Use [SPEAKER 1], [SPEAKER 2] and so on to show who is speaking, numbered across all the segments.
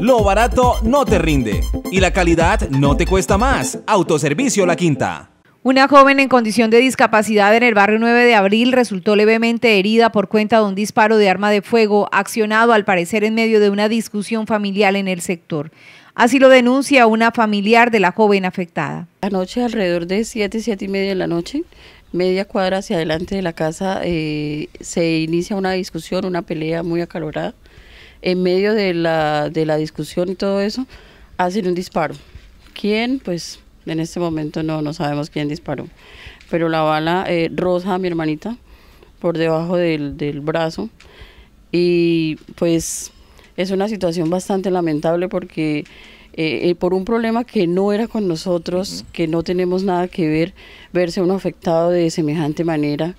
[SPEAKER 1] Lo barato no te rinde y la calidad no te cuesta más. Autoservicio La Quinta. Una joven en condición de discapacidad en el barrio 9 de abril resultó levemente herida por cuenta de un disparo de arma de fuego accionado al parecer en medio de una discusión familiar
[SPEAKER 2] en el sector. Así lo denuncia una familiar de la joven afectada. Anoche alrededor de 7, 7 y media de la noche, media cuadra hacia adelante de la casa, eh, se inicia una discusión, una pelea muy acalorada en medio de la, de la discusión y todo eso, hacen un disparo. ¿Quién? Pues en este momento no, no sabemos quién disparó. Pero la bala eh, rosa a mi hermanita por debajo del, del brazo. Y pues es una situación bastante lamentable porque eh, eh, por un problema que no era con nosotros, que no tenemos nada que ver, verse uno afectado de semejante manera.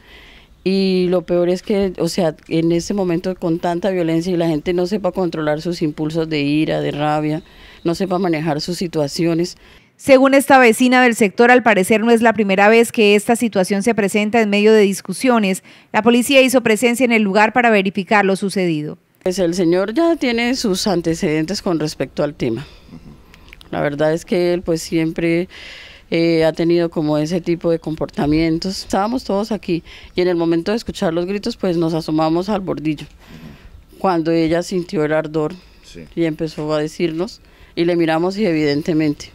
[SPEAKER 2] Y lo peor es que, o sea, en ese momento con tanta violencia y la gente no sepa controlar sus impulsos de ira, de rabia, no sepa manejar sus situaciones. Según esta vecina del sector, al
[SPEAKER 1] parecer no es la primera vez que esta situación se presenta en medio de discusiones. La policía hizo
[SPEAKER 2] presencia en el lugar para verificar lo sucedido. Pues el señor ya tiene sus antecedentes con respecto al tema. La verdad es que él pues siempre eh, ha tenido como ese tipo de comportamientos. Estábamos todos aquí y en el momento de escuchar los gritos pues nos asomamos al bordillo. Cuando ella sintió el ardor y empezó a decirnos y le miramos y evidentemente.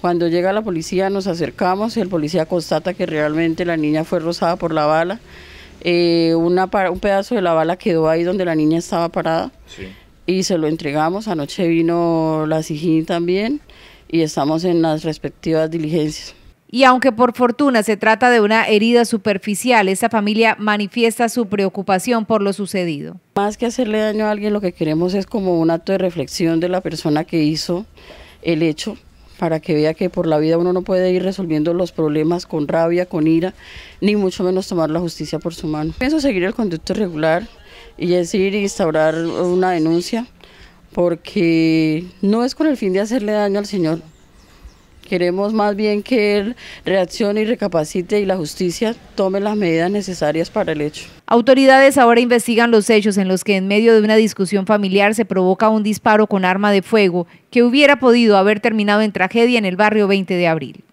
[SPEAKER 2] Cuando llega la policía nos acercamos y el policía constata que realmente la niña fue rozada por la bala. Eh, una, un pedazo de la bala quedó ahí donde la niña estaba parada y se lo entregamos. Anoche vino la Sijín también y estamos en las respectivas diligencias.
[SPEAKER 1] Y aunque por fortuna se trata de una herida superficial, esta familia manifiesta su
[SPEAKER 2] preocupación por lo sucedido. Más que hacerle daño a alguien, lo que queremos es como un acto de reflexión de la persona que hizo el hecho, para que vea que por la vida uno no puede ir resolviendo los problemas con rabia, con ira, ni mucho menos tomar la justicia por su mano. Pienso seguir el conducto regular y es instaurar una denuncia porque no es con el fin de hacerle daño al Señor. Queremos más bien que él reaccione y recapacite y la justicia tome las medidas necesarias para el hecho.
[SPEAKER 1] Autoridades ahora investigan los hechos en los que en medio de una discusión familiar se provoca un disparo con arma de fuego que hubiera podido haber terminado en tragedia en el barrio 20 de abril.